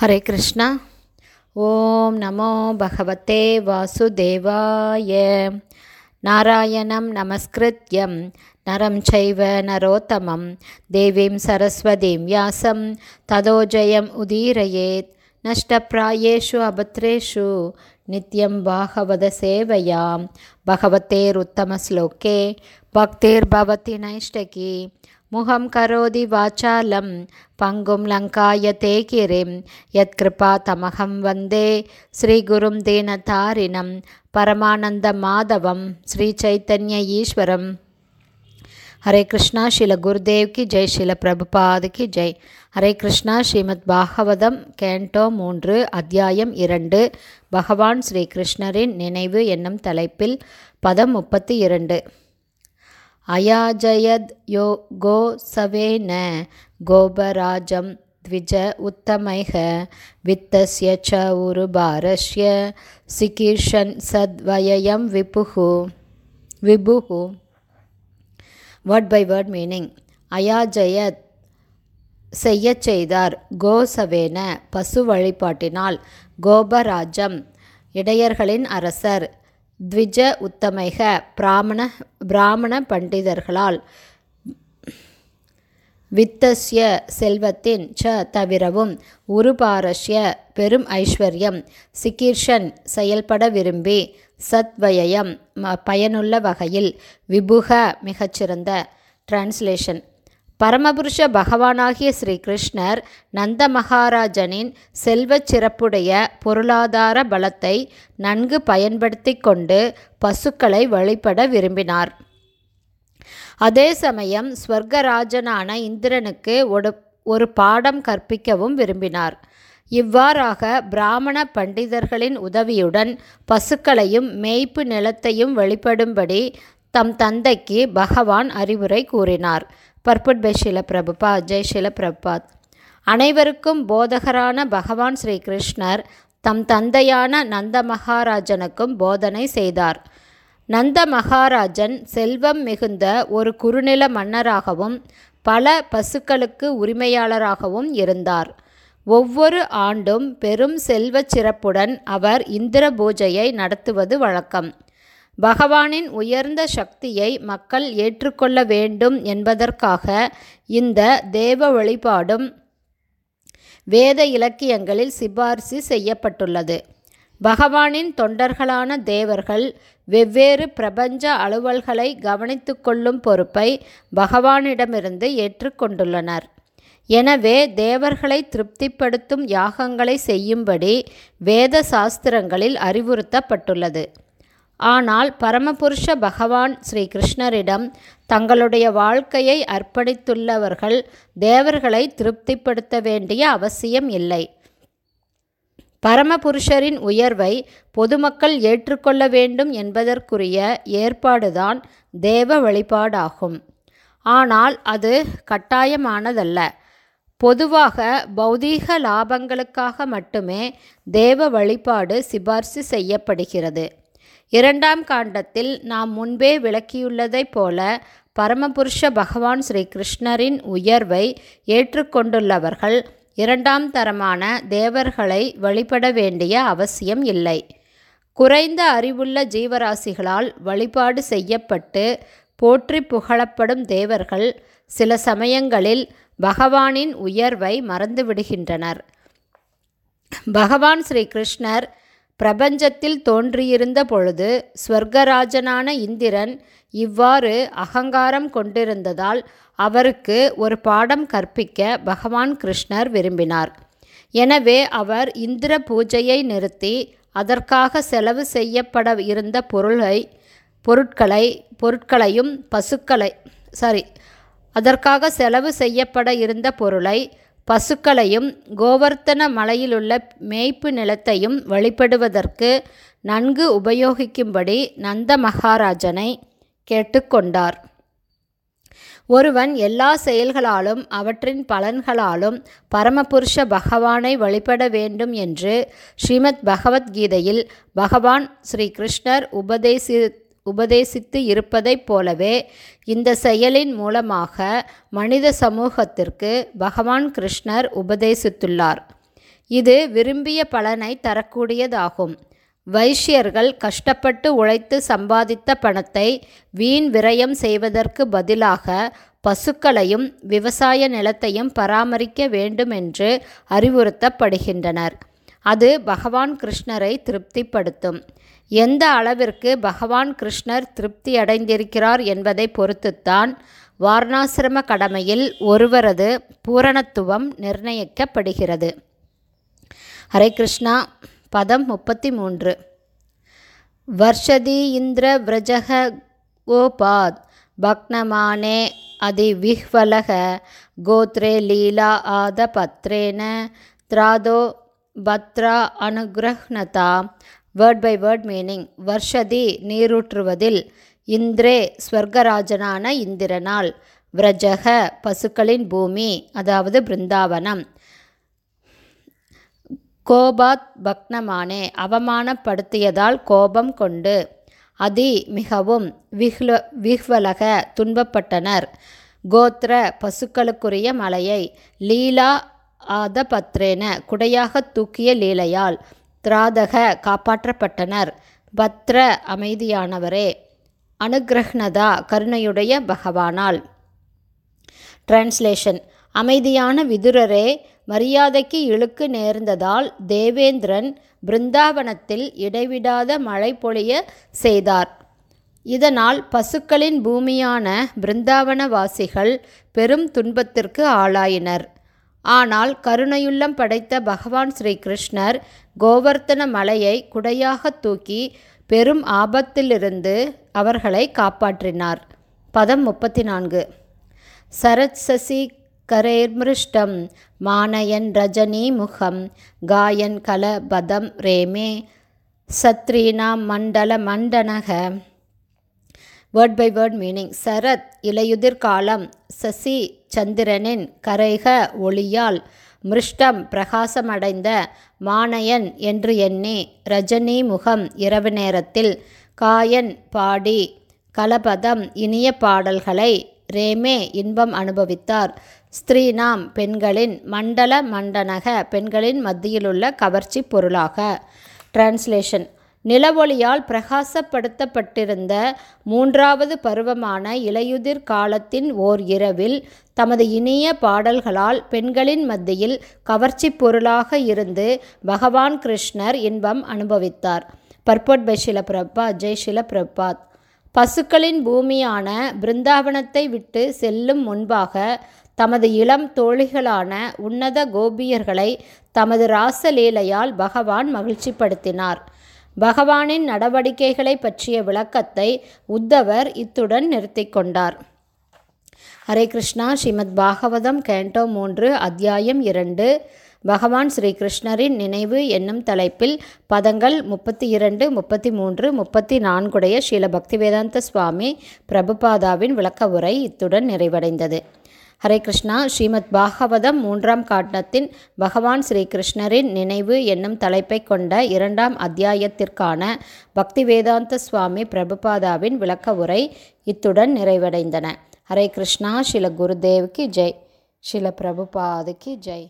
ஹரே கிருஷ்ணா ஓம் நமோ பகவத்தே வாசுதேவாய நாராயணம் நமஸ்கிருத்யம் நரம் சைவ நரோத்தமம் தேவீம் சரஸ்வதீம் யாசம் ததோஜயம் உதீரயேத் நஷ்டப்பிராயேஷு அபத்ரேஷு நித்யம் பாகவத சேவையாம் பகவத்தேர் உத்தம ஸ்லோகே பக்தேர் பவதி நைஷ்டகி முகம் கரோதி வாச்சாலம் பங்கும் லங்காய தேகிரிம் யத்கிருபா தமகம் வந்தே ஸ்ரீகுரும் தாரினம் பரமானந்த மாதவம் ஸ்ரீ சைத்தன்ய ஈஸ்வரம் ஹரே கிருஷ்ணா ஸ்ரீல குருதேவ்கி ஜெய் ஷில பிரபுபாதுக்கு ஜெய் ஹரே கிருஷ்ணா ஸ்ரீமத் பாகவதம் கேண்டோ மூன்று அத்தியாயம் இரண்டு பகவான் ஸ்ரீ கிருஷ்ணரின் நினைவு என்னும் தலைப்பில் பதம் முப்பத்தி இரண்டு அயாஜயத் யோ கோசவேன கோபராஜம் द्विज உத்தமைக வித்தஸ்ய च उरुभारस्य सिकीर्षन् சத்வயம் விபுகு विभुः வேர்ட் பை வேர்ட் மீனிங் அயாஜயத் செய்யச் செய்தார் கோசவேன பசு வழிபாட்டினால் கோபராஜம் இடையர்களின் அரசர் த்விஜ உத்தமைக பிராமண பிராமண பண்டிதர்களால் வித்தஸ்ய செல்வத்தின் ச தவிரவும் உருபாரஸ்ய பெரும் ஐஸ்வர்யம் சிகிர்ஷன் செயல்பட விரும்பி சத்வயம் பயனுள்ள வகையில் விபுக மிகச்சிறந்த டிரான்ஸ்லேஷன் பரமபுருஷ பகவானாகிய ஸ்ரீ கிருஷ்ணர் நந்த மகாராஜனின் செல்வச் சிறப்புடைய பொருளாதார பலத்தை நன்கு பயன்படுத்தி கொண்டு பசுக்களை வழிபட விரும்பினார் அதே சமயம் ஸ்வர்கராஜனான இந்திரனுக்கு ஒரு ஒரு பாடம் கற்பிக்கவும் விரும்பினார் இவ்வாறாக பிராமண பண்டிதர்களின் உதவியுடன் பசுக்களையும் மேய்ப்பு நிலத்தையும் வழிபடும்படி தம் தந்தைக்கு பகவான் அறிவுரை கூறினார் பர்பட் பை ஷில பிரபுபா ஜெய் ஷில பிரபாத் அனைவருக்கும் போதகரான பகவான் ஸ்ரீ கிருஷ்ணர் தம் தந்தையான நந்த மகாராஜனுக்கும் போதனை செய்தார் நந்த மகாராஜன் செல்வம் மிகுந்த ஒரு குறுநில மன்னராகவும் பல பசுக்களுக்கு உரிமையாளராகவும் இருந்தார் ஒவ்வொரு ஆண்டும் பெரும் செல்வச் சிறப்புடன் அவர் இந்திர பூஜையை நடத்துவது வழக்கம் பகவானின் உயர்ந்த சக்தியை மக்கள் ஏற்றுக்கொள்ள வேண்டும் என்பதற்காக இந்த தேவ வழிபாடும் வேத இலக்கியங்களில் சிபாரிசு செய்யப்பட்டுள்ளது பகவானின் தொண்டர்களான தேவர்கள் வெவ்வேறு பிரபஞ்ச அலுவல்களை கவனித்து கொள்ளும் பொறுப்பை பகவானிடமிருந்து ஏற்றுக்கொண்டுள்ளனர் எனவே தேவர்களை திருப்திப்படுத்தும் யாகங்களை செய்யும்படி வேத சாஸ்திரங்களில் அறிவுறுத்தப்பட்டுள்ளது ஆனால் பரமபுருஷ பகவான் ஸ்ரீ கிருஷ்ணரிடம் தங்களுடைய வாழ்க்கையை அர்ப்பணித்துள்ளவர்கள் தேவர்களை திருப்திப்படுத்த வேண்டிய அவசியம் இல்லை பரமபுருஷரின் உயர்வை பொதுமக்கள் ஏற்றுக்கொள்ள வேண்டும் என்பதற்குரிய ஏற்பாடுதான் தேவ வழிபாடாகும் ஆனால் அது கட்டாயமானதல்ல பொதுவாக பௌதீக லாபங்களுக்காக மட்டுமே தேவ வழிபாடு சிபார்சு செய்யப்படுகிறது இரண்டாம் காண்டத்தில் நாம் முன்பே விளக்கியுள்ளதைப் போல பரமபுருஷ பகவான் ஸ்ரீ கிருஷ்ணரின் உயர்வை ஏற்றுக்கொண்டுள்ளவர்கள் இரண்டாம் தரமான தேவர்களை வழிபட வேண்டிய அவசியம் இல்லை குறைந்த அறிவுள்ள ஜீவராசிகளால் வழிபாடு செய்யப்பட்டு போற்றி புகழப்படும் தேவர்கள் சில சமயங்களில் பகவானின் உயர்வை மறந்துவிடுகின்றனர் பகவான் ஸ்ரீ கிருஷ்ணர் பிரபஞ்சத்தில் தோன்றியிருந்த பொழுது ஸ்வர்கராஜனான இந்திரன் இவ்வாறு அகங்காரம் கொண்டிருந்ததால் அவருக்கு ஒரு பாடம் கற்பிக்க பகவான் கிருஷ்ணர் விரும்பினார் எனவே அவர் இந்திர பூஜையை நிறுத்தி அதற்காக செலவு செய்யப்பட இருந்த பொருளை பொருட்களை பொருட்களையும் பசுக்களை சாரி அதற்காக செலவு செய்யப்பட இருந்த பொருளை பசுக்களையும் கோவர்த்தன மலையிலுள்ள மேய்ப்பு நிலத்தையும் வழிபடுவதற்கு நன்கு உபயோகிக்கும்படி நந்த மகாராஜனை கேட்டுக்கொண்டார் ஒருவன் எல்லா செயல்களாலும் அவற்றின் பலன்களாலும் பரமபுருஷ பகவானை வழிபட வேண்டும் என்று ஸ்ரீமத் பகவத்கீதையில் பகவான் ஸ்ரீ கிருஷ்ணர் உபதேசி உபதேசித்து இருப்பதைப் போலவே இந்த செயலின் மூலமாக மனித சமூகத்திற்கு பகவான் கிருஷ்ணர் உபதேசித்துள்ளார் இது விரும்பிய பலனை தரக்கூடியதாகும் வைஷ்யர்கள் கஷ்டப்பட்டு உழைத்து சம்பாதித்த பணத்தை வீண் விரயம் செய்வதற்கு பதிலாக பசுக்களையும் விவசாய நிலத்தையும் பராமரிக்க வேண்டும் என்று அறிவுறுத்தப்படுகின்றனர் அது பகவான் கிருஷ்ணரை திருப்திப்படுத்தும் எந்த அளவிற்கு பகவான் கிருஷ்ணர் திருப்தி அடைந்திருக்கிறார் என்பதை பொறுத்துத்தான் வாரணாசிரம கடமையில் ஒருவரது பூரணத்துவம் நிர்ணயிக்கப்படுகிறது ஹரே கிருஷ்ணா பதம் முப்பத்தி மூன்று வர்ஷதி இந்திர விரஜக கோபாத் பக்னமானே அதி விஹ்வலக கோத்ரே லீலா ஆத பத்ரேன திராதோ பத்ரா அனுகிரஹ்ணதா வேர்ட் பை வேர்ட் மீனிங் வர்ஷதி நீரூற்றுவதில் இந்திரே ஸ்வர்கராஜனான இந்திரனால் விரஜக பசுக்களின் பூமி அதாவது பிருந்தாவனம் கோபாத் பக்னமானே அவமானப்படுத்தியதால் கோபம் கொண்டு அதி மிகவும் விஹ்ல விஹ்வலக துன்பப்பட்டனர் கோத்ர பசுக்களுக்குரிய மலையை லீலா ஆத பத்ரேன குடையாக தூக்கிய லீலையால் திராதக காப்பாற்றப்பட்டனர் பத்ர அமைதியானவரே அனுகிரஹ்னதா கருணையுடைய பகவானால் டிரான்ஸ்லேஷன் அமைதியான விதுரரே மரியாதைக்கு இழுக்கு நேர்ந்ததால் தேவேந்திரன் பிருந்தாவனத்தில் இடைவிடாத மழை பொழிய செய்தார் இதனால் பசுக்களின் பூமியான பிருந்தாவனவாசிகள் பெரும் துன்பத்திற்கு ஆளாயினர் ஆனால் கருணையுள்ளம் படைத்த பகவான் ஸ்ரீ கிருஷ்ணர் கோவர்த்தன மலையை குடையாக தூக்கி பெரும் ஆபத்திலிருந்து அவர்களை காப்பாற்றினார் பதம் முப்பத்தி நான்கு சரத் சசி கரேர்மிருஷ்டம் மானயன் ரஜனி முகம் காயன் கல பதம் ரேமே சத்ரீனாம் மண்டல மண்டனக வேர்ட் பை வேர்ட் மீனிங் சரத் இலையுதிர் காலம் சசி சந்திரனின் கரைக ஒளியால் மிருஷ்டம் பிரகாசமடைந்த மானயன் என்று எண்ணி ரஜினி முகம் இரவு நேரத்தில் காயன் பாடி கலபதம் இனிய பாடல்களை ரேமே இன்பம் அனுபவித்தார் ஸ்திரீநாம் பெண்களின் மண்டல மண்டனக பெண்களின் மத்தியிலுள்ள கவர்ச்சி பொருளாக டிரான்ஸ்லேஷன் நிலவொளியால் பிரகாசப்படுத்தப்பட்டிருந்த மூன்றாவது பருவமான இலையுதிர் காலத்தின் ஓர் இரவில் தமது இனிய பாடல்களால் பெண்களின் மத்தியில் கவர்ச்சி பொருளாக இருந்து பகவான் கிருஷ்ணர் இன்பம் அனுபவித்தார் பர்பட் பை ஷில பிரபா ஜெய் ஷில பிரபாத் பசுக்களின் பூமியான பிருந்தாவனத்தை விட்டு செல்லும் முன்பாக தமது இளம் தோழிகளான உன்னத கோபியர்களை தமது ராசலீலையால் பகவான் மகிழ்ச்சிப்படுத்தினார் பகவானின் நடவடிக்கைகளை பற்றிய விளக்கத்தை உத்தவர் இத்துடன் நிறுத்தி கொண்டார் ஹரே கிருஷ்ணா ஸ்ரீமத் பாகவதம் கேண்டோ மூன்று அத்தியாயம் இரண்டு பகவான் ஸ்ரீ கிருஷ்ணரின் நினைவு என்னும் தலைப்பில் பதங்கள் முப்பத்தி இரண்டு முப்பத்தி மூன்று முப்பத்தி நான்குடைய ஸ்ரீல பக்திவேதாந்த சுவாமி பிரபுபாதாவின் விளக்க உரை இத்துடன் நிறைவடைந்தது ஹரே கிருஷ்ணா ஸ்ரீமத் பாகவதம் மூன்றாம் காட்டத்தின் பகவான் ஸ்ரீகிருஷ்ணரின் நினைவு என்னும் தலைப்பை கொண்ட இரண்டாம் அத்தியாயத்திற்கான பக்தி வேதாந்த சுவாமி பிரபுபாதாவின் விளக்க உரை இத்துடன் நிறைவடைந்தன ஹரே கிருஷ்ணா ஸ்ரீல குருதேவுக்கு ஜெய் ஸ்ரீல பிரபுபாதுக்கு ஜெய்